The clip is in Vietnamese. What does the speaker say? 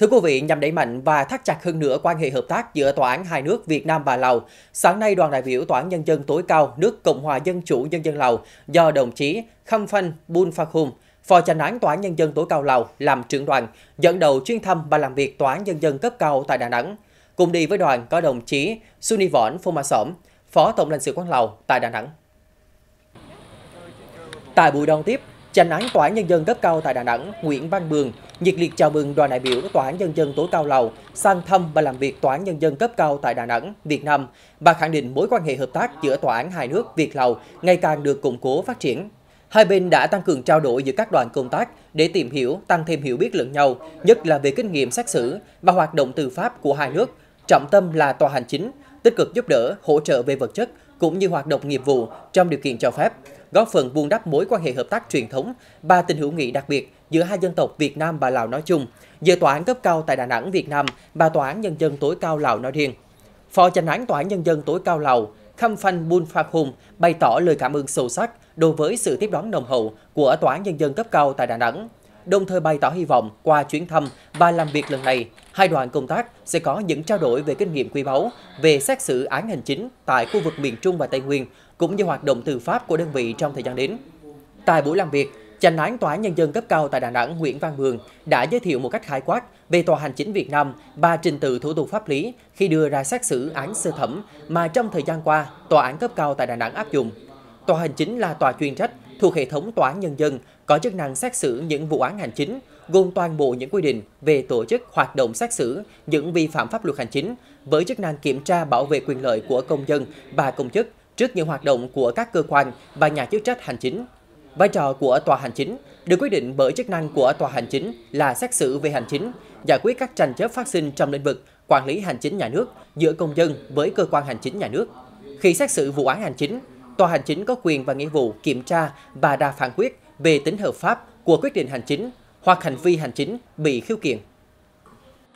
Thưa quý vị, nhằm đẩy mạnh và thắt chặt hơn nữa quan hệ hợp tác giữa tòa án hai nước Việt Nam và Lào, sáng nay đoàn đại biểu Tòa án Nhân dân tối cao nước Cộng hòa Dân chủ Nhân dân Lào do đồng chí Khâm Phanh Bun Khum, Phó Chánh án Tòa án Nhân dân tối cao Lào làm trưởng đoàn, dẫn đầu chuyên thăm và làm việc Tòa án Nhân dân cấp cao tại Đà Nẵng. Cùng đi với đoàn có đồng chí Suni Võn Ma Phomasom, Phó Tổng lãnh sự quán Lào tại Đà Nẵng. Tại buổi đón tiếp, Chánh án Tòa án Nhân dân cấp cao tại Đà Nẵng Nguyễn Văn Bường nhiệt liệt chào mừng đoàn đại biểu Tòa án Nhân dân tối cao Lào sang thăm và làm việc Tòa án Nhân dân cấp cao tại Đà Nẵng, Việt Nam và khẳng định mối quan hệ hợp tác giữa Tòa án hai nước Việt-Lào ngày càng được củng cố phát triển. Hai bên đã tăng cường trao đổi giữa các đoàn công tác để tìm hiểu, tăng thêm hiểu biết lẫn nhau, nhất là về kinh nghiệm xét xử và hoạt động tư pháp của hai nước, trọng tâm là tòa hành chính, tích cực giúp đỡ, hỗ trợ về vật chất cũng như hoạt động nghiệp vụ trong điều kiện cho phép, góp phần vun đắp mối quan hệ hợp tác truyền thống và tình hữu nghị đặc biệt giữa hai dân tộc Việt Nam và Lào nói chung, giữa tòa án cấp cao tại Đà Nẵng Việt Nam và tòa án nhân dân tối cao Lào nói riêng. Phó Chánh án Tòa án nhân dân tối cao Lào Khâm Phanh Bun Phạc Hùng bày tỏ lời cảm ơn sâu sắc đối với sự tiếp đón nồng hậu của Tòa án Nhân dân cấp cao tại Đà Nẵng đồng thời bày tỏ hy vọng qua chuyến thăm và làm việc lần này, hai đoàn công tác sẽ có những trao đổi về kinh nghiệm quý báu về xét xử án hành chính tại khu vực miền Trung và Tây Nguyên, cũng như hoạt động tư pháp của đơn vị trong thời gian đến. Tại buổi làm việc, Chánh án Tòa án Nhân dân cấp cao tại Đà Nẵng Nguyễn Văn Bường đã giới thiệu một cách khái quát về Tòa hành chính Việt Nam và trình tự thủ tục pháp lý khi đưa ra xét xử án sơ thẩm mà trong thời gian qua Tòa án cấp cao tại Đà Nẵng áp dụng. Tòa hành chính là tòa chuyên trách thuộc hệ thống tòa án nhân dân có chức năng xét xử những vụ án hành chính, gồm toàn bộ những quy định về tổ chức hoạt động xét xử những vi phạm pháp luật hành chính, với chức năng kiểm tra bảo vệ quyền lợi của công dân và công chức trước những hoạt động của các cơ quan và nhà chức trách hành chính. Vai trò của tòa hành chính được quyết định bởi chức năng của tòa hành chính là xét xử về hành chính, giải quyết các tranh chấp phát sinh trong lĩnh vực quản lý hành chính nhà nước giữa công dân với cơ quan hành chính nhà nước. Khi xét xử vụ án hành chính, Tòa hành chính có quyền và nghĩa vụ kiểm tra và ra phán quyết về tính hợp pháp của quyết định hành chính hoặc hành vi hành chính bị khiếu kiện